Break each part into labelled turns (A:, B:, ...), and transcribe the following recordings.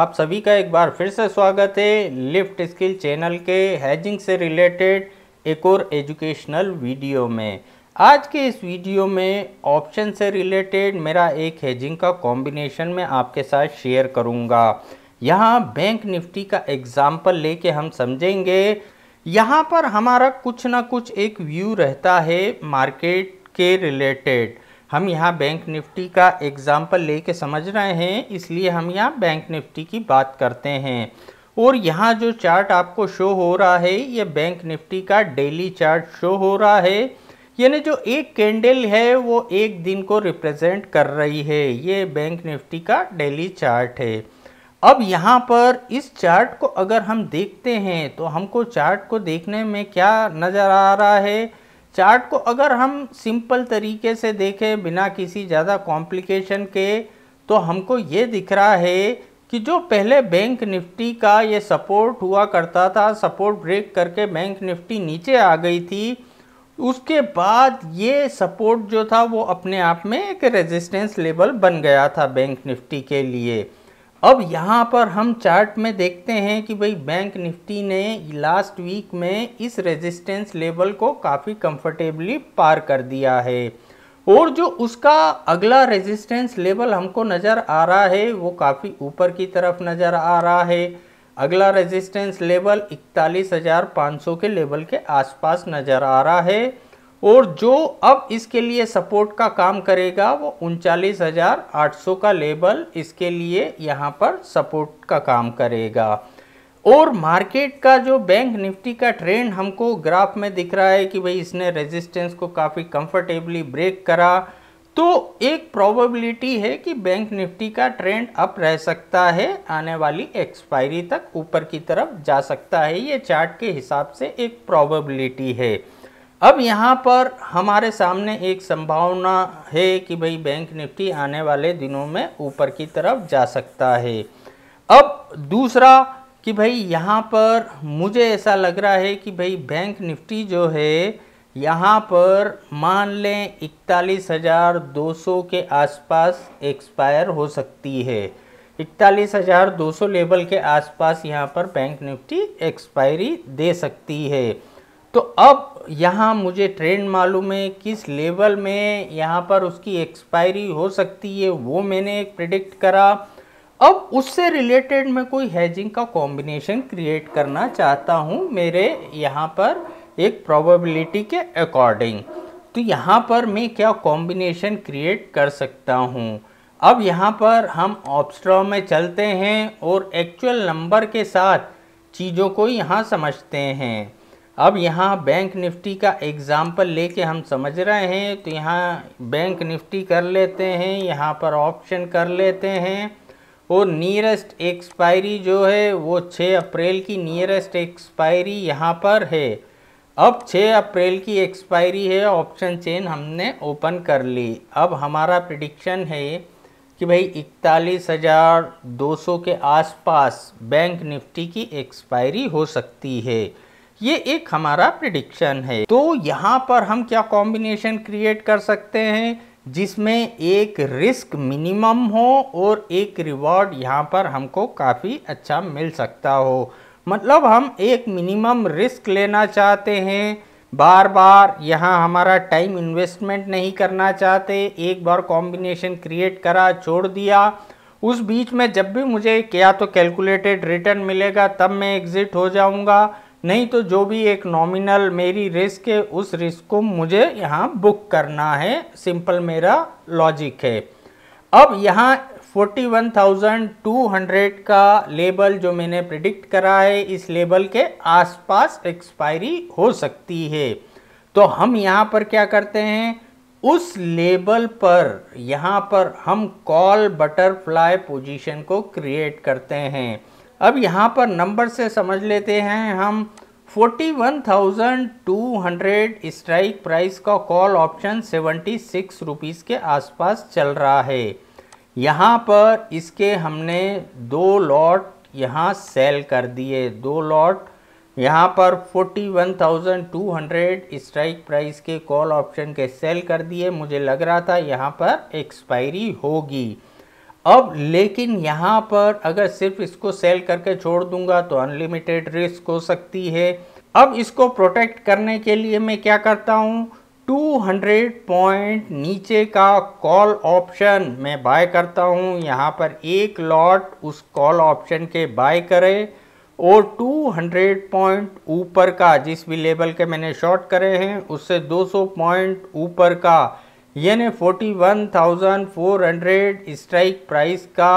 A: आप सभी का एक बार फिर से स्वागत है लिफ्ट स्किल चैनल के हैजिंग से रिलेटेड एक और एजुकेशनल वीडियो में आज के इस वीडियो में ऑप्शन से रिलेटेड मेरा एक हैजिंग का कॉम्बिनेशन मैं आपके साथ शेयर करूंगा यहाँ बैंक निफ्टी का एग्ज़ाम्पल लेके हम समझेंगे यहाँ पर हमारा कुछ ना कुछ एक व्यू रहता है मार्केट के रिलेटेड हम यहाँ बैंक निफ्टी का एग्ज़ाम्पल लेके समझ रहे हैं इसलिए हम यहाँ बैंक निफ्टी की बात करते हैं और यहाँ जो चार्ट आपको शो हो रहा है ये बैंक निफ्टी का डेली चार्ट शो हो रहा है यानी जो एक कैंडल है वो एक दिन को रिप्रेजेंट कर रही है ये बैंक निफ्टी का डेली चार्ट है अब यहाँ पर इस चार्ट को अगर हम देखते हैं तो हमको चार्ट को देखने में क्या नज़र आ रहा है चार्ट को अगर हम सिंपल तरीके से देखें बिना किसी ज़्यादा कॉम्प्लिकेशन के तो हमको ये दिख रहा है कि जो पहले बैंक निफ्टी का ये सपोर्ट हुआ करता था सपोर्ट ब्रेक करके बैंक निफ्टी नीचे आ गई थी उसके बाद ये सपोर्ट जो था वो अपने आप में एक रेजिस्टेंस लेवल बन गया था बैंक निफ्टी के लिए अब यहाँ पर हम चार्ट में देखते हैं कि भाई बैंक निफ्टी ने लास्ट वीक में इस रेजिस्टेंस लेवल को काफ़ी कंफर्टेबली पार कर दिया है और जो उसका अगला रेजिस्टेंस लेवल हमको नज़र आ रहा है वो काफ़ी ऊपर की तरफ नज़र आ रहा है अगला रेजिस्टेंस लेवल इकतालीस हज़ार पाँच सौ के लेवल के आसपास नज़र आ रहा है और जो अब इसके लिए सपोर्ट का काम करेगा वो उनचालीस हज़ार आठ सौ का लेबल इसके लिए यहाँ पर सपोर्ट का काम करेगा और मार्केट का जो बैंक निफ्टी का ट्रेंड हमको ग्राफ में दिख रहा है कि भाई इसने रेजिस्टेंस को काफ़ी कंफर्टेबली ब्रेक करा तो एक प्रोबेबिलिटी है कि बैंक निफ्टी का ट्रेंड अप रह सकता है आने वाली एक्सपायरी तक ऊपर की तरफ जा सकता है ये चार्ट के हिसाब से एक प्रोबेबिलिटी है अब यहाँ पर हमारे सामने एक संभावना है कि भाई बैंक निफ्टी आने वाले दिनों में ऊपर की तरफ जा सकता है अब दूसरा कि भाई यहाँ पर मुझे ऐसा लग रहा है कि भाई बैंक निफ्टी जो है यहाँ पर मान लें इकतालीस हज़ार दो सौ के आसपास एक्सपायर हो सकती है इकतालीस हज़ार दो सौ लेवल के आसपास यहाँ पर बैंक निफ्टी एक्सपायरी दे सकती है तो अब यहाँ मुझे ट्रेंड मालूम है किस लेवल में यहाँ पर उसकी एक्सपायरी हो सकती है वो मैंने एक प्रिडिक्ट करा अब उससे रिलेटेड मैं कोई हैजिंग का कॉम्बिनेशन क्रिएट करना चाहता हूँ मेरे यहाँ पर एक प्रोबेबिलिटी के अकॉर्डिंग तो यहाँ पर मैं क्या कॉम्बिनेशन क्रिएट कर सकता हूँ अब यहाँ पर हम ऑप्स्ट्रॉ में चलते हैं और एक्चुअल नंबर के साथ चीज़ों को यहाँ समझते हैं अब यहाँ बैंक निफ्टी का एग्ज़ाम्पल लेके हम समझ रहे हैं तो यहाँ बैंक निफ्टी कर लेते हैं यहाँ पर ऑप्शन कर लेते हैं और नियरेस्ट एक्सपायरी जो है वो 6 अप्रैल की नियरेस्ट एक्सपायरी यहाँ पर है अब 6 अप्रैल की एक्सपायरी है ऑप्शन चेन हमने ओपन कर ली अब हमारा प्रडिक्शन है कि भाई इकतालीस हज़ार दो सौ के आसपास बैंक निफ्टी की एक्सपायरी हो सकती है ये एक हमारा प्रिडिक्शन है तो यहाँ पर हम क्या कॉम्बिनेशन क्रिएट कर सकते हैं जिसमें एक रिस्क मिनिमम हो और एक रिवॉर्ड यहाँ पर हमको काफ़ी अच्छा मिल सकता हो मतलब हम एक मिनिमम रिस्क लेना चाहते हैं बार बार यहाँ हमारा टाइम इन्वेस्टमेंट नहीं करना चाहते एक बार कॉम्बिनेशन क्रिएट करा छोड़ दिया उस बीच में जब भी मुझे क्या तो कैलकुलेटेड रिटर्न मिलेगा तब मैं एग्ज़िट हो जाऊँगा नहीं तो जो भी एक नॉमिनल मेरी रिस्क है उस रिस्क को मुझे यहाँ बुक करना है सिंपल मेरा लॉजिक है अब यहाँ 41,200 का लेबल जो मैंने प्रिडिक्ट करा है इस लेबल के आसपास एक्सपायरी हो सकती है तो हम यहाँ पर क्या करते हैं उस लेबल पर यहाँ पर हम कॉल बटरफ्लाई पोजीशन को क्रिएट करते हैं अब यहाँ पर नंबर से समझ लेते हैं हम 41,200 स्ट्राइक प्राइस का कॉल ऑप्शन 76 सिक्स के आसपास चल रहा है यहाँ पर इसके हमने दो लॉट यहाँ सेल कर दिए दो लॉट यहाँ पर 41,200 स्ट्राइक प्राइस के कॉल ऑप्शन के सेल कर दिए मुझे लग रहा था यहाँ पर एक्सपायरी होगी अब लेकिन यहाँ पर अगर सिर्फ इसको सेल करके छोड़ दूंगा तो अनलिमिटेड रिस्क हो सकती है अब इसको प्रोटेक्ट करने के लिए मैं क्या करता हूँ 200 पॉइंट नीचे का कॉल ऑप्शन मैं बाय करता हूँ यहाँ पर एक लॉट उस कॉल ऑप्शन के बाय करें और 200 पॉइंट ऊपर का जिस भी लेवल के मैंने शॉर्ट करे हैं उससे 200 पॉइंट ऊपर का यानी 41,400 स्ट्राइक प्राइस का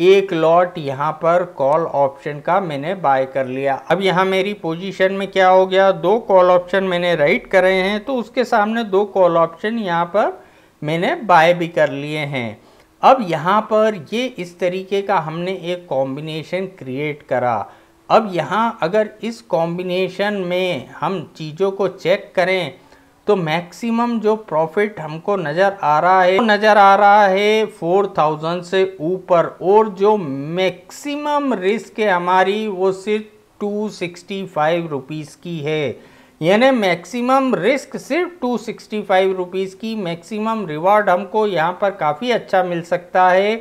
A: एक लॉट यहाँ पर कॉल ऑप्शन का मैंने बाय कर लिया अब यहाँ मेरी पोजीशन में क्या हो गया दो कॉल ऑप्शन मैंने राइट करे हैं तो उसके सामने दो कॉल ऑप्शन यहाँ पर मैंने बाय भी कर लिए हैं अब यहाँ पर ये इस तरीके का हमने एक कॉम्बिनेशन क्रिएट करा अब यहाँ अगर इस कॉम्बिनेशन में हम चीज़ों को चेक करें तो मैक्सिमम जो प्रॉफिट हमको नज़र आ रहा है नज़र आ रहा है 4000 से ऊपर और जो मैक्सिमम रिस्क है हमारी वो सिर्फ टू सिक्सटी फाइव रुपीज़ की है यानी मैक्सिमम रिस्क सिर्फ टू सिक्सटी फाइव रुपीज़ की मैक्सिमम रिवॉर्ड हमको यहाँ पर काफ़ी अच्छा मिल सकता है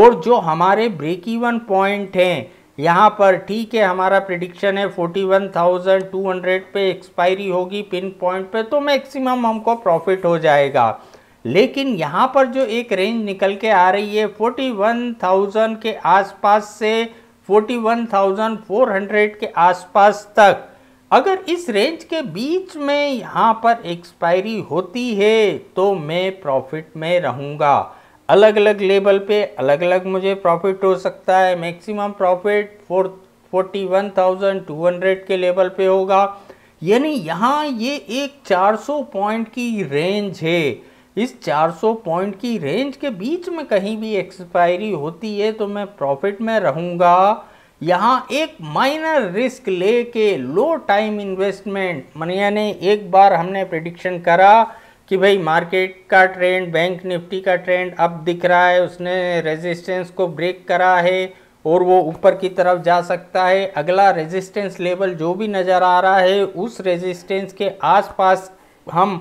A: और जो हमारे ब्रेक इवन पॉइंट हैं यहाँ पर ठीक है हमारा प्रिडिक्शन है forty one thousand two hundred पे एक्सपायरी होगी पिन पॉइंट पे तो मैक्सिमम हमको प्रॉफिट हो जाएगा लेकिन यहाँ पर जो एक रेंज निकल के आ रही है फोर्टी वन थाउजेंड के आसपास से forty one thousand four hundred के आसपास तक अगर इस रेंज के बीच में यहाँ पर एक्सपायरी होती है तो मैं प्रॉफिट में रहूँगा अलग अलग लेवल पे अलग अलग मुझे प्रॉफिट हो सकता है maximum profit four forty one thousand two hundred के लेवल पे होगा यानी यहाँ ये एक चार सौ पॉइंट की रेंज है इस चार सौ पॉइंट की रेंज के बीच में कहीं भी एक्सपायरी होती है तो मैं प्रॉफिट में रहूँगा यहाँ एक माइनर रिस्क ले के लो टाइम इन्वेस्टमेंट मन यानी एक बार हमने प्रिडिक्शन करा कि भाई मार्केट का ट्रेंड बैंक निफ्टी का ट्रेंड अब दिख रहा है उसने रेजिस्टेंस को ब्रेक करा है और वो ऊपर की तरफ जा सकता है अगला रेजिस्टेंस लेवल जो भी नज़र आ रहा है उस रेजिस्टेंस के आसपास हम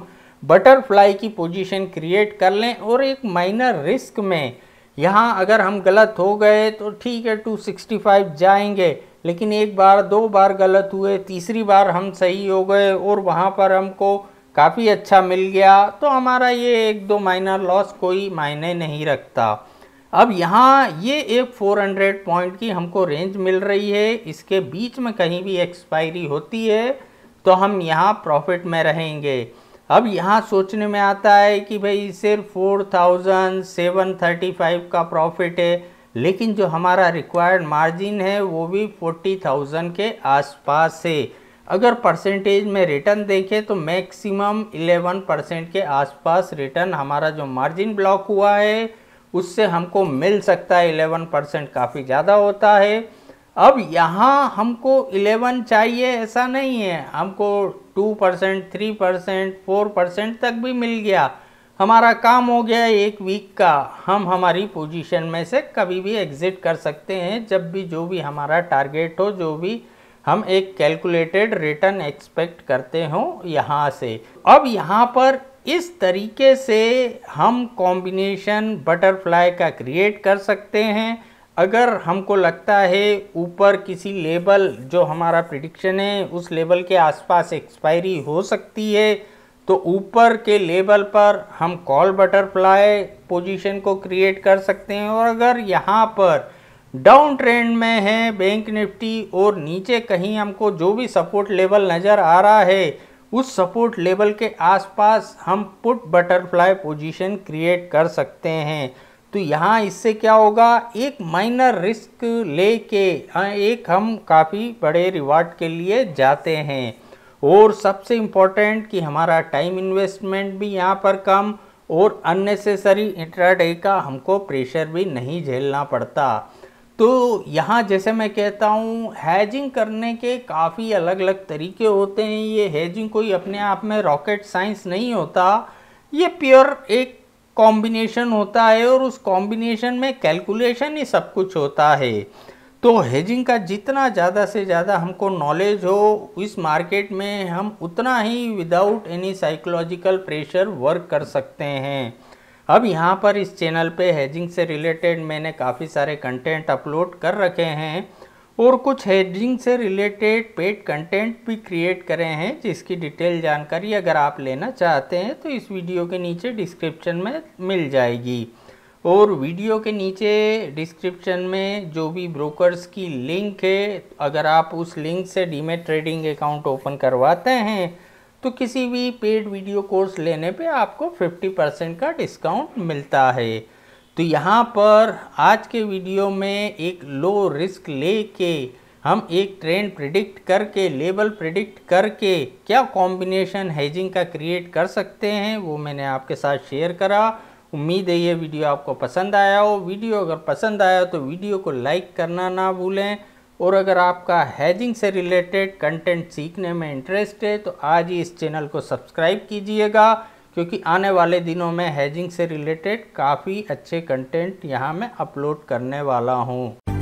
A: बटरफ्लाई की पोजीशन क्रिएट कर लें और एक माइनर रिस्क में यहाँ अगर हम गलत हो गए तो ठीक है 265 जाएंगे लेकिन एक बार दो बार गलत हुए तीसरी बार हम सही हो गए और वहाँ पर हमको काफ़ी अच्छा मिल गया तो हमारा ये एक दो माइनर लॉस कोई मायने नहीं रखता अब यहाँ ये एक 400 पॉइंट की हमको रेंज मिल रही है इसके बीच में कहीं भी एक्सपायरी होती है तो हम यहाँ प्रॉफिट में रहेंगे अब यहाँ सोचने में आता है कि भाई सिर्फ 4735 का प्रॉफिट है लेकिन जो हमारा रिक्वायर्ड मार्जिन है वो भी 40,000 के आसपास है अगर परसेंटेज में रिटर्न देखें तो मैक्सिमम 11 परसेंट के आसपास रिटर्न हमारा जो मार्जिन ब्लॉक हुआ है उससे हमको मिल सकता है 11 परसेंट काफ़ी ज़्यादा होता है अब यहाँ हमको 11 चाहिए ऐसा नहीं है हमको 2 percent three percent four percent तक भी मिल गया हमारा काम हो गया है एक वीक का हम हमारी पोजीशन में से कभी भी एग्ज़िट कर सकते हैं जब भी जो भी हमारा टारगेट हो जो भी हम एक कैलकुलेटेड रिटर्न एक्सपेक्ट करते हो यहाँ से अब यहाँ पर इस तरीके से हम कॉम्बिनेशन बटरफ्लाई का क्रिएट कर सकते हैं अगर हमको लगता है ऊपर किसी लेबल जो हमारा प्रिडिक्शन है उस लेबल के आसपास एक्सपायरी हो सकती है तो ऊपर के लेवल पर हम कॉल बटरफ्लाई पोजीशन को क्रिएट कर सकते हैं और अगर यहाँ पर डाउन ट्रेंड में है बैंक निफ्टी और नीचे कहीं हमको जो भी सपोर्ट लेवल नज़र आ रहा है उस सपोर्ट लेवल के आसपास हम पुट बटरफ्लाई पोजीशन क्रिएट कर सकते हैं तो यहाँ इससे क्या होगा एक माइनर रिस्क लेके हाँ, एक हम काफ़ी बड़े रिवार्ड के लिए जाते हैं और सबसे इम्पॉर्टेंट कि हमारा टाइम इन्वेस्टमेंट भी यहाँ पर कम और अननेसेसरी इंट्राडे का हमको प्रेशर भी नहीं झेलना पड़ता तो यहाँ जैसे मैं कहता हूँ हैजिंग करने के काफ़ी अलग अलग तरीके होते हैं ये हैजिंग कोई अपने आप में रॉकेट साइंस नहीं होता ये प्योर एक कॉम्बिनेशन होता है और उस कॉम्बिनेशन में कैलकुलेशन ही सब कुछ होता है तो हेजिंग का जितना ज़्यादा से ज़्यादा हमको नॉलेज हो इस मार्केट में हम उतना ही without any psychological pressure work कर सकते हैं अब यहाँ पर इस चैनल पे हेजिंग से रिलेटेड मैंने काफ़ी सारे कंटेंट अपलोड कर रखे हैं और कुछ हेजिंग से रिलेटेड पेड कंटेंट भी क्रिएट करे हैं जिसकी डिटेल जानकारी अगर आप लेना चाहते हैं तो इस वीडियो के नीचे डिस्क्रिप्शन में मिल जाएगी और वीडियो के नीचे डिस्क्रिप्शन में जो भी ब्रोकर्स की लिंक है अगर आप उस लिंक से डीमेट ट्रेडिंग अकाउंट ओपन करवाते हैं तो किसी भी पेड वीडियो कोर्स लेने पे आपको 50 परसेंट का डिस्काउंट मिलता है तो यहाँ पर आज के वीडियो में एक लो रिस्क ले के हम एक ट्रेंड प्रिडिक्ट करके लेवल प्रिडिक्ट करके क्या कॉम्बिनेशन हैजिंग का क्रिएट कर सकते हैं वो मैंने आपके साथ शेयर करा उम्मीद है ये वीडियो आपको पसंद आया हो वीडियो अगर पसंद आया तो वीडियो को लाइक करना ना भूलें और अगर आपका हैजिंग से रिलेटेड कंटेंट सीखने में इंटरेस्ट है तो आज ही इस चैनल को सब्सक्राइब कीजिएगा क्योंकि आने वाले दिनों में हैजिंग से रिलेटेड काफ़ी अच्छे कंटेंट यहाँ मैं अपलोड करने वाला हूँ